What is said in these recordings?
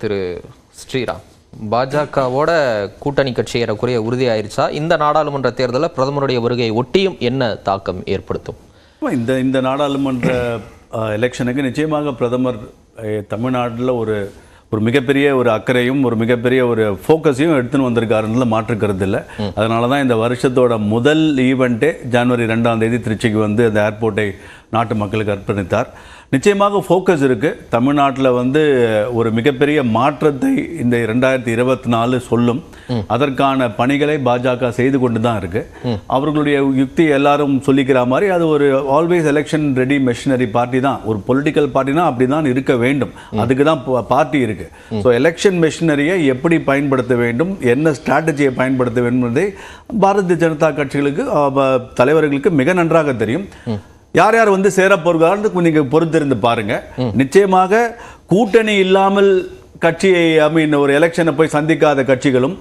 திரு ஸ்ரீராம் பாஜகவோட கூட்டணி கட்சி ஏறக்குறைய உறுதியாயிருச்சா இந்த நாடாளுமன்ற தேர்தலில் பிரதமருடைய வருகையை ஒட்டியும் என்ன தாக்கம் ஏற்படுத்தும் இந்த இந்த நாடாளுமன்ற எலெக்ஷனுக்கு நிச்சயமாக பிரதமர் தமிழ்நாட்டில் ஒரு ஒரு மிகப்பெரிய ஒரு அக்கறையும் ஒரு மிகப்பெரிய ஒரு ஃபோக்கஸையும் எடுத்துன்னு வந்திருக்காருன்னு மாற்றுக்கிறது இல்லை அதனால தான் இந்த வருஷத்தோட முதல் ஈவெண்ட்டே ஜனவரி ரெண்டாம் தேதி திருச்சிக்கு வந்து அந்த ஏர்போர்ட்டை நாட்டு மக்களுக்கு அர்ப்பணித்தார் நிச்சயமாக ஃபோக்கஸ் இருக்குது தமிழ்நாட்டில் வந்து ஒரு மிகப்பெரிய மாற்றத்தை இந்த ரெண்டாயிரத்தி இருபத்தி நாலு சொல்லும் அதற்கான பணிகளை பாஜக செய்து கொண்டு தான் இருக்குது அவர்களுடைய யுக்தி எல்லாரும் சொல்லிக்கிற மாதிரி அது ஒரு always election ready machinery party தான் ஒரு பொலிட்டிக்கல் பார்ட்டினா அப்படி தான் இருக்க வேண்டும் அதுக்கு தான் பார்ட்டி இருக்குது ஸோ எலெக்ஷன் மெஷினரியை எப்படி பயன்படுத்த வேண்டும் என்ன ஸ்ட்ராட்டஜியை பயன்படுத்த வேண்டும் என்பதை பாரதிய ஜனதா கட்சிகளுக்கு தலைவர்களுக்கு மிக நன்றாக தெரியும் யார் யார் வந்து சேரப்போகிறான்னு நீங்க பொறுத்திருந்து பாருங்க நிச்சயமாக கூட்டணி இல்லாமல் கட்சியை ஐ மீன் ஒரு எலெக்ஷனை போய் சந்திக்காத கட்சிகளும்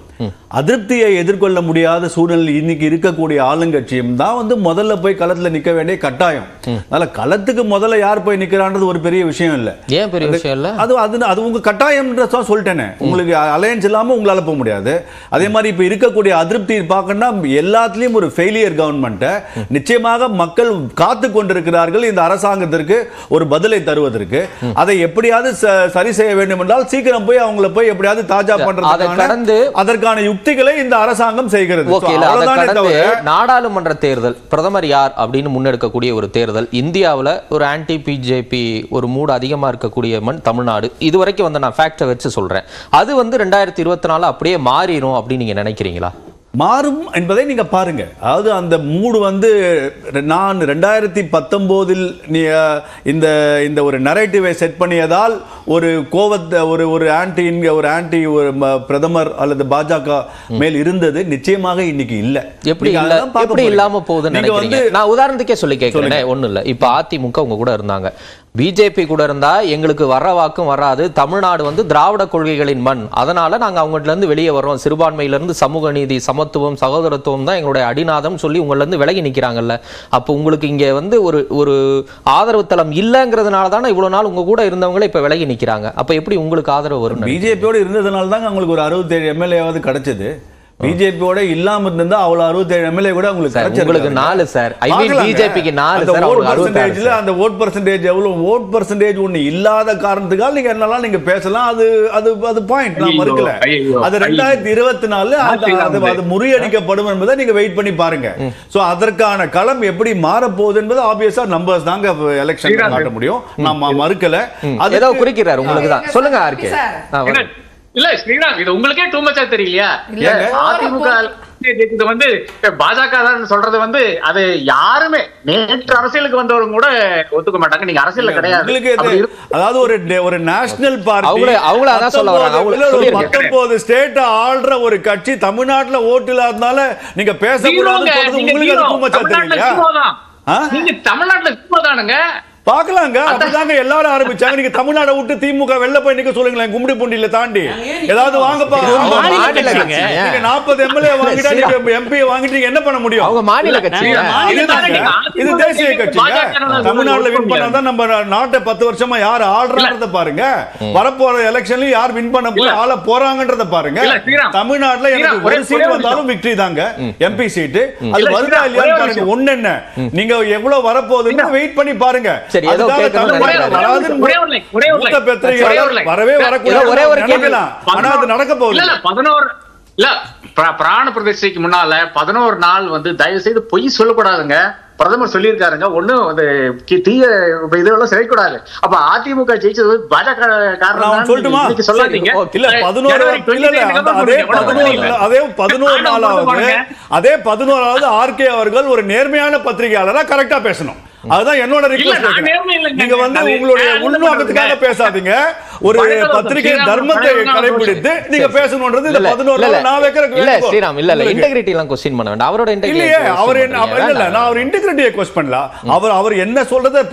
அதிருப்தியை எதிர்கொள்ள முடியாத சூழ்நிலை இன்னைக்கு இருக்கக்கூடிய ஆளுங்கட்சியும் தான் வந்து முதல்ல போய் களத்தில் நிற்க வேண்டிய கட்டாயம் அதனால களத்துக்கு முதல்ல யார் போய் நிற்கிறான்றது ஒரு பெரிய விஷயம் இல்லை ஏன் பெரிய விஷயம் இல்லை அது அது அது உங்க கட்டாயம்ன்றதான் சொல்லிட்டேனே உங்களுக்கு அலையன்ஸ் இல்லாமல் உங்களால் போக முடியாது அதே மாதிரி இப்போ இருக்கக்கூடிய அதிருப்தி பார்க்கணும்னா எல்லாத்துலேயும் ஒரு ஃபெயிலியர் கவர்மெண்ட்டை நிச்சயமாக மக்கள் காத்து கொண்டிருக்கிறார்கள் இந்த அரசாங்கத்திற்கு ஒரு பதிலை தருவதற்கு அதை எப்படியாவது சரி செய்ய வேண்டும் என்றால் சீக்கிரம் சீக்கிரம் போய் அவங்கள போய் எப்படியாவது தாஜா பண்றது அதற்கான யுக்திகளை இந்த அரசாங்கம் செய்கிறது நாடாளுமன்ற தேர்தல் பிரதமர் யார் அப்படின்னு முன்னெடுக்கக்கூடிய ஒரு தேர்தல் இந்தியாவில் ஒரு ஆன்டி பிஜேபி ஒரு மூடு அதிகமாக இருக்கக்கூடிய மண் தமிழ்நாடு இது வரைக்கும் வந்து நான் ஃபேக்டை வச்சு சொல்கிறேன் அது வந்து ரெண்டாயிரத்தி இருபத்தி நாலு அப்படியே மாறிடும் அப்படின்னு நீங்கள் நினைக்கிறீங்களா மாறும் என்பதை நீங்க பாருங்க அதாவது அந்த மூடு வந்து நான் ரெண்டாயிரத்தி பத்தொம்போதில் நீ இந்த இந்த ஒரு நரேட்டிவை செட் பண்ணியதால் ஒரு கோவத்தை ஒரு ஒரு ஆன்டி ஒரு ஆன்டி ஒரு பிரதமர் அல்லது பாஜக மேல் இருந்தது நிச்சயமாக இன்னைக்கு இல்லை எப்படி எப்படி இல்லாம போகுது நான் உதாரணத்துக்கே சொல்லி கேட்குறேன் ஒண்ணு இல்லை இப்ப அதிமுக உங்க கூட இருந்தாங்க பிஜேபி கூட இருந்தா எங்களுக்கு வர்ற வாக்கும் வராது தமிழ்நாடு வந்து திராவிட கொள்கைகளின் மண் அதனால நாங்க அவங்ககிட்ட இருந்து வெளியே வரோம் சிறுபான்மையிலிருந்து சமூக நீதி சம சமத்துவம் சகோதரத்துவம் தான் எங்களுடைய அடிநாதம் சொல்லி உங்களிலேருந்து விலகி நிற்கிறாங்கல்ல அப்போ உங்களுக்கு இங்கே வந்து ஒரு ஒரு ஆதரவு தளம் இல்லைங்கிறதுனால தானே இவ்வளோ நாள் உங்கள் கூட இருந்தவங்களே இப்போ விலகி நிற்கிறாங்க அப்போ எப்படி உங்களுக்கு ஆதரவு வரும் பிஜேபியோடு இருந்ததுனால தான் உங்களுக்கு ஒரு அறுபத்தேழு எம்எல்ஏவாவது கிடைச்சது பிஜேபியோட இல்லாம இருந்தா அவ்வளவு அறுபத்தி எம்எல்ஏ கூட உங்களுக்கு உங்களுக்கு நாலு சார் ஐ பிஜேபிக்கு நாலு பர்சன்டேஜ்ல அந்த ஓட் பர்சன்டேஜ் எவ்வளவு ஓட் பர்சன்டேஜ் ஒண்ணு இல்லாத காரணத்துக்காக நீங்க என்னலாம் நீங்க பேசலாம் அது அது அது பாயிண்ட் நான் மறுக்கல அது ரெண்டாயிரத்தி இருபத்தி நாலு அது அது முறியடிக்கப்படும் என்பதை நீங்க வெயிட் பண்ணி பாருங்க சோ அதற்கான களம் எப்படி மாற போகுது என்பது ஆப்வியஸா நம்பர்ஸ் தாங்க எலெக்ஷன் காட்ட முடியும் நான் மறுக்கல அது ஏதோ குறிக்கிறார் உங்களுக்கு தான் சொல்லுங்க ஆர்கே இல்ல ஸ்ரீராம் இது உங்களுக்கே டூ மச்சா தெரியலையா அதிமுக இது வந்து பாஜக தான் சொல்றது வந்து அது யாருமே நேற்று அரசியலுக்கு வந்தவரும் கூட ஒத்துக்க மாட்டாங்க நீங்க அரசியல் கிடையாது அதாவது ஒரு ஒரு நேஷனல் பார்ட்டி அவங்கள அதான் சொல்ல வராங்க பத்தொன்பது ஸ்டேட் ஆள்ற ஒரு கட்சி தமிழ்நாட்டுல ஓட்டு இல்லாதனால நீங்க பேசக்கூடாதுன்னு உங்களுக்கு டூ மச்சா தெரியலையா நீங்க தமிழ்நாட்டுல சும்மா தானுங்க பாக்கலாங்க அப்படிதாங்க எல்லாரும் ஆரம்பிச்சாங்க நீங்க தமிழ்நாடு விட்டு திமுக வெளில போய் நிக்க சொல்லுங்களேன் கும்படி பூண்டியில தாண்டி ஏதாவது வாங்கப்பா நீங்க நாற்பது எம்எல்ஏ வாங்கிட்டா நீங்க எம்பி வாங்கிட்டு என்ன பண்ண முடியும் அவங்க மாநில கட்சி இது தேசிய கட்சி தமிழ்நாடுல வின் பண்ணா நம்ம நாட்டை பத்து வருஷமா யார் ஆடுறான்றத பாருங்க வரப்போற எலெக்ஷன்லயும் யார் வின் பண்ண போய் ஆள போறாங்கன்றத பாருங்க தமிழ்நாட்டுல எனக்கு ஒரு சீட் வந்தாலும் விக்டரி தாங்க எம்பி சீட்டு அது வருதா இல்லையான்னு ஒண்ணு என்ன நீங்க எவ்வளவு வரப்போகுதுன்னு வெயிட் பண்ணி பாருங்க சரி ஏதோ வரவே வரக்கூடாது ஒரே ஒரு கேள்வி நடக்க போகுது பதினோரு இல்ல பிராண பிரதிஷ்டைக்கு முன்னால பதினோரு நாள் வந்து தயவு செய்து பொய் சொல்லக்கூடாதுங்க பிரதமர் சொல்லியிருக்காருங்க ஒண்ணும் அந்த தீய இதெல்லாம் சிறைக்கூடாது அப்ப அதிமுக ஜெயிச்சது பாஜக காரணம் சொல்லிட்டுமா சொல்லாதீங்க இல்ல பதினோரு அதே பதினோரு நாளாவது அதே பதினோராவது ஆர்கே அவர்கள் ஒரு நேர்மையான பத்திரிகையாளரா கரெக்டா பேசணும் அதுதான் என்னோட ரிக்வெஸ்ட் நீங்க வந்து உங்களுடைய உள்நோக்கத்துக்காக பேசாதீங்க ஒரு பத்திரிகை தர்மத்தை கடைபிடித்து நீங்க பேசணும்ன்றது இந்த 11 நான் இல்ல ஸ்ரீராம் இல்ல இல்ல இன்டெகிரிட்டி எல்லாம் क्वेश्चन பண்ண வேண்டாம் அவரோட இன்டெகிரிட்டி இல்ல அவர் என்ன இல்ல நான் அவர் இன்டெகிரிட்டியை क्वेश्चन பண்ணல அவர் அவர் என்ன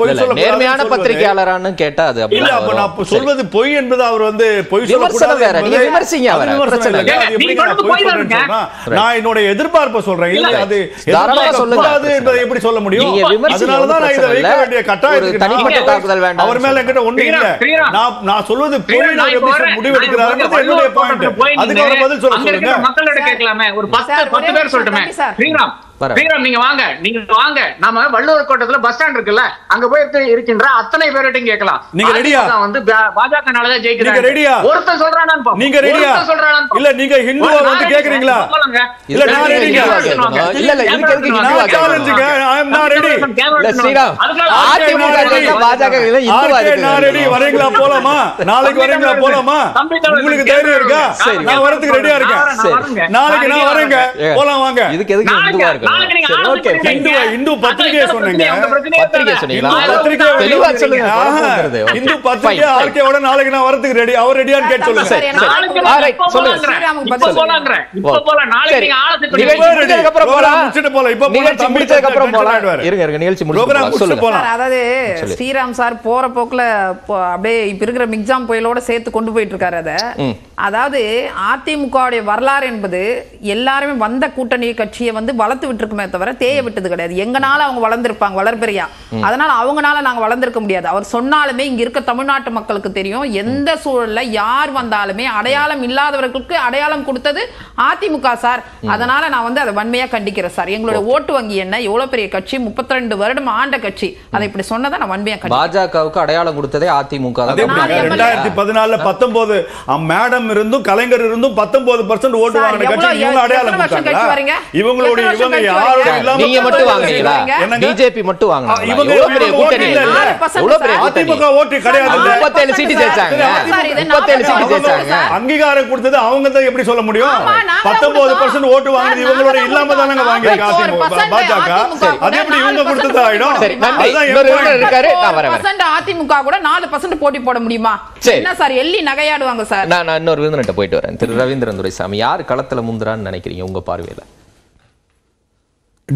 பொய் சொல்ல நேர்மையான பத்திரிகையாளரானு கேட்டா அது இல்ல அப்ப நான் சொல்வது பொய் என்பது அவர் வந்து பொய் சொல்ல கூடாது நீங்க விமர்சிங்க அவரை பிரச்சனை இல்ல நான் பொய் நான் என்னோட எதிர்பார்ப்பை சொல்றேன் இல்ல அது எதிர்பார்க்க கூடாது என்பதை எப்படி சொல்ல முடியும் அதனால தான் நான் இத வைக்க வேண்டிய கட்டாயம் இருக்கு தனிப்பட்ட தாக்குதல் வேண்டாம் அவர் மேல என்கிட்ட ஒண்ணு இல்ல நான் நான் சொல்வது முடிவெடுக்கிறார் மக்களோட கேட்கலாமே ஒரு பத்து பத்து பேர் சொல்லட்டுமே ஸ்ரீராம் வீரம் நீங்க வாங்க நீங்க வாங்க நம்ம வள்ளுவர் கோட்டத்துல பஸ் ஸ்டாண்ட் இருக்குல்ல அங்க போய் இருக்கின்ற அத்தனை பேர்கிட்டையும் கேட்கலாம் நீங்க ரெடியா வந்து பாஜக நாளதான் ஜெயிக்கிறீங்க ரெடியா ஒருத்தன் சொல்றானா நீங்க ரெடியா சொல்றானா இல்ல நீங்க ஹிந்துவா வந்து கேக்குறீங்களா இல்ல நான் ரெடிங்க இல்ல இல்ல இதுக்கு எதுக்கு ஹிந்துவா ஐ அம் நாட் ரெடி இல்ல ஸ்ரீராம் அதிமுக பாஜக இல்ல ஹிந்துவா இருக்கு நான் ரெடி வரீங்களா போலாமா நாளைக்கு வரீங்களா போலாமா உங்களுக்கு தைரியம் இருக்கா நான் வரதுக்கு ரெடியா இருக்கேன் நாளைக்கு நான் வரேங்க போலாம் வாங்க இதுக்கு எதுக்கு ஹிந்துவா இருக்கு I'm going to அதாவது ஸ்ரீராம் சார் போற போக்குல அப்படியே இப்ப இருக்கிற மிக்ஸாம் புயலோட சேர்த்து கொண்டு போயிட்டு இருக்காரு அத அதாவது அதிமுகவுடைய வரலாறு என்பது எல்லாருமே வந்த கூட்டணி கட்சியை வந்து வளர்த்து விட்டுருக்குமே தவிர தேய விட்டது கிடையாது எங்கனால அவங்க வளர்ந்துருப்பாங்க வளர்பிறையா அதனால அவங்கனால நாங்க வளர்ந்துருக்க முடியாது அவர் சொன்னாலுமே இங்க இருக்க தமிழ்நாட்டு மக்களுக்கு தெரியும் எந்த சூழல்ல யார் வந்தாலுமே அடையாளம் இல்லாதவர்களுக்கு அடையாளம் கொடுத்தது அதிமுக சார் அதனால நான் வந்து அதை வன்மையா கண்டிக்கிறேன் சார் எங்களோட ஓட்டு வங்கி என்ன எவ்வளவு பெரிய கட்சி முப்பத்தி ரெண்டு வருடம் ஆண்ட கட்சி அதை இப்படி சொன்னதை நான் வன்மையா பாஜகவுக்கு அடையாளம் கொடுத்ததே அதிமுக ரெண்டாயிரத்தி பதினாலுல பத்தொன்பது மேடம் இருந்தும் கலைஞர் இருந்தும் பத்தொன்பது பர்சன்ட் ஓட்டு வாங்கின இவங்களுடைய இவங்க யாரும் நீங்க மட்டும் வாங்குறீங்களா பிஜேபி மட்டும் பெரிய கூட்டணி பெரிய அதிமுக ஓட்டு கிடையாது முப்பத்தேழு சீட்டு ஜெயிச்சாங்க முப்பத்தேழு சீட்டு ஜெயிச்சாங்க அங்கீகாரம் கொடுத்தது அவங்க தான் எப்படி சொல்ல முடியும் பத்தொன்பது பர்சன்ட் ஓட்டு வாங்கினது இவங்களோட இல்லாம தானே வாங்கியிருக்காங்க பாஜக அது எப்படி இவங்க கொடுத்தது ஆயிடும் இருக்காரு நான் வரேன் அதிமுக கூட நாலு பர்சன்ட் போட்டி போட முடியுமா என்ன சார் எள்ளி நகையாடுவாங்க சார் நான் இன்னொரு விருந்தினர்கிட்ட போயிட்டு வரேன் திரு ரவீந்திரன் துரைசாமி யார் களத்துல முந்துறான்னு நினைக்கிறீங்க உங்க பார்வையில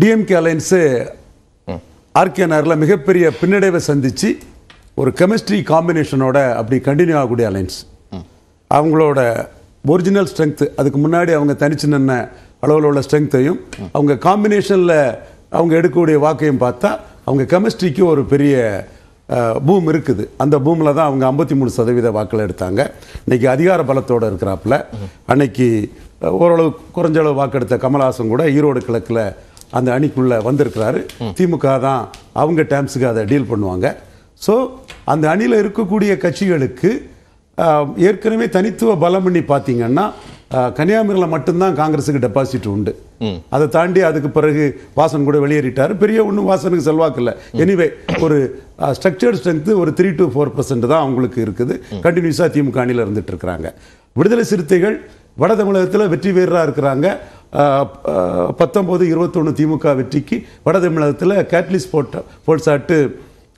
டிஎம்கே அலையன்ஸு ஆர்கே நகரில் மிகப்பெரிய பின்னடைவை சந்தித்து ஒரு கெமிஸ்ட்ரி காம்பினேஷனோட அப்படி கண்டினியூ ஆகக்கூடிய அலைன்ஸ் அவங்களோட ஒரிஜினல் ஸ்ட்ரென்த்து அதுக்கு முன்னாடி அவங்க தனிச்சு நின்ன அளவில் உள்ள ஸ்ட்ரென்த்தையும் அவங்க காம்பினேஷனில் அவங்க எடுக்கக்கூடிய வாக்கையும் பார்த்தா அவங்க கெமிஸ்ட்ரிக்கு ஒரு பெரிய பூம் இருக்குது அந்த பூமில் தான் அவங்க ஐம்பத்தி மூணு சதவீத வாக்கில் எடுத்தாங்க இன்றைக்கி அதிகார பலத்தோடு இருக்கிறாப்புல அன்னைக்கு ஓரளவு குறைஞ்சளவு வாக்கெடுத்த கமல்ஹாசன் கூட ஈரோடு கிழக்கில் அந்த அணிக்குள்ளே வந்திருக்கிறாரு திமுக தான் அவங்க டேம்ஸுக்கு அதை டீல் பண்ணுவாங்க ஸோ அந்த அணியில் இருக்கக்கூடிய கட்சிகளுக்கு ஏற்கனவே தனித்துவ பலம் பண்ணி பார்த்தீங்கன்னா கன்னியாகுமரியில் மட்டும்தான் காங்கிரஸுக்கு டெபாசிட் உண்டு அதை தாண்டி அதுக்கு பிறகு வாசன் கூட வெளியேறிட்டார் பெரிய ஒன்றும் வாசனுக்கு செல்வாக்கு இல்லை எனிவே ஒரு ஸ்ட்ரக்சர்ட் ஸ்ட்ரென்த்து ஒரு த்ரீ டு ஃபோர் பர்சன்ட் தான் அவங்களுக்கு இருக்குது கண்டினியூஸாக திமுக அணியில் இருந்துட்டு இருக்கிறாங்க விடுதலை சிறுத்தைகள் வட தமிழகத்தில் வெற்றி வீரராக இருக்கிறாங்க பத்தொம்போது இருபத்தொன்று திமுக வெற்றிக்கு வட தமிழகத்தில் கேட்லிஸ் போட்ட போட்சாட்டு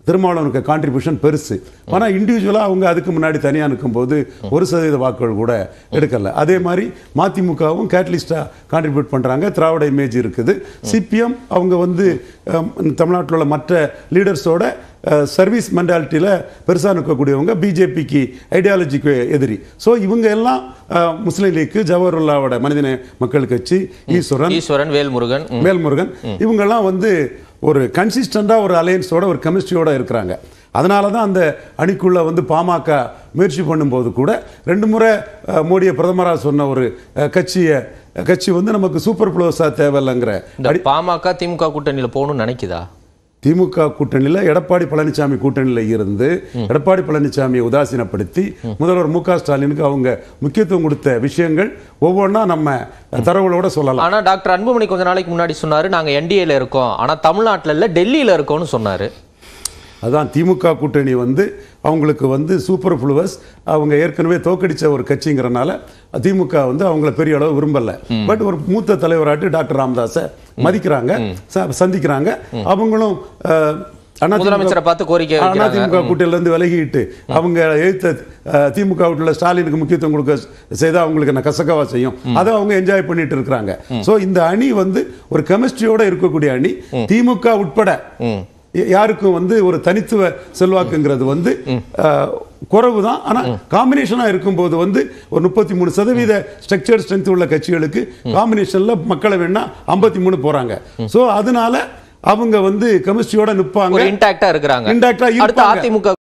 திருமாவளவனுக்கு கான்ட்ரிபியூஷன் பெருசு ஆனால் இண்டிவிஜுவலாக அவங்க அதுக்கு முன்னாடி தனியாக போது ஒரு சதவீத வாக்குகள் கூட எடுக்கலை அதே மாதிரி மதிமுகவும் கேட்டலிஸ்டாக கான்ட்ரிபியூட் பண்ணுறாங்க திராவிட இமேஜ் இருக்குது சிபிஎம் அவங்க வந்து தமிழ்நாட்டில் உள்ள மற்ற லீடர்ஸோட சர்வீஸ் மென்டாலிட்டியில் பெருசாக நிற்கக்கூடியவங்க பிஜேபிக்கு ஐடியாலஜிக்கு எதிரி ஸோ இவங்க எல்லாம் முஸ்லீம் லீக்கு ஜவஹர்லாவோட மனிதநேய மக்கள் கட்சி ஈஸ்வரன் ஈஸ்வரன் வேல்முருகன் வேல்முருகன் இவங்கெல்லாம் வந்து ஒரு கன்சிஸ்டண்டாக ஒரு அலையன்ஸோட ஒரு கெமிஸ்ட்ரியோடு இருக்கிறாங்க அதனால தான் அந்த அணிக்குள்ளே வந்து பாமக முயற்சி பண்ணும்போது கூட ரெண்டு முறை மோடியை பிரதமராக சொன்ன ஒரு கட்சியை கட்சி வந்து நமக்கு சூப்பர் ப்ளோஸாக தேவையில்லைங்கிற பாமக திமுக கூட்டணியில் போகணும்னு நினைக்குதா திமுக கூட்டணியில் எடப்பாடி பழனிசாமி கூட்டணியில் இருந்து எடப்பாடி பழனிசாமியை உதாசீனப்படுத்தி முதல்வர் மு ஸ்டாலினுக்கு அவங்க முக்கியத்துவம் கொடுத்த விஷயங்கள் ஒவ்வொன்றா நம்ம தரவுகளோட சொல்லலாம் ஆனால் டாக்டர் அன்புமணி கொஞ்ச நாளைக்கு முன்னாடி சொன்னார் நாங்கள் என்டிஏல இருக்கோம் ஆனால் தமிழ்நாட்டில் இல்லை டெல்லியில் இருக்கோம்னு சொன்னார் அதான் திமுக கூட்டணி வந்து அவங்களுக்கு வந்து சூப்பர் ஃப்ளூவர்ஸ் அவங்க ஏற்கனவே தோக்கடித்த ஒரு கட்சிங்கிறனால திமுக வந்து அவங்கள பெரிய அளவு விரும்பலை பட் ஒரு மூத்த தலைவராட்டு டாக்டர் ராமதாஸை மதிக்கிறாங்க சந்திக்கிறாங்க அவங்களும் முதலமைச்சரை பார்த்து கோரிக்கை அதிமுக கூட்டிலிருந்து விலகிட்டு அவங்க எழுத்த திமுக உள்ள ஸ்டாலினுக்கு முக்கியத்துவம் கொடுக்க செய்தால் அவங்களுக்கு என்ன கசக்கவா செய்யும் அதை அவங்க என்ஜாய் பண்ணிட்டு இருக்கிறாங்க ஸோ இந்த அணி வந்து ஒரு கெமிஸ்ட்ரியோட இருக்கக்கூடிய அணி திமுக உட்பட யாருக்கும் வந்து ஒரு தனித்துவ செல்வாக்குங்கிறது வந்து குறவு தான் ஆனால் காம்பினேஷனாக இருக்கும்போது வந்து ஒரு முப்பத்தி மூணு சதவீத ஸ்ட்ரக்சர் ஸ்ட்ரென்த் உள்ள கட்சிகளுக்கு காம்பினேஷனில் மக்களை வேணா ஐம்பத்தி மூணு போகிறாங்க ஸோ அதனால அவங்க வந்து கெமிஸ்ட்ரியோட நிற்பாங்க இன்டாக்டா இருக்கிறாங்க இன்டாக்டா அதிமுக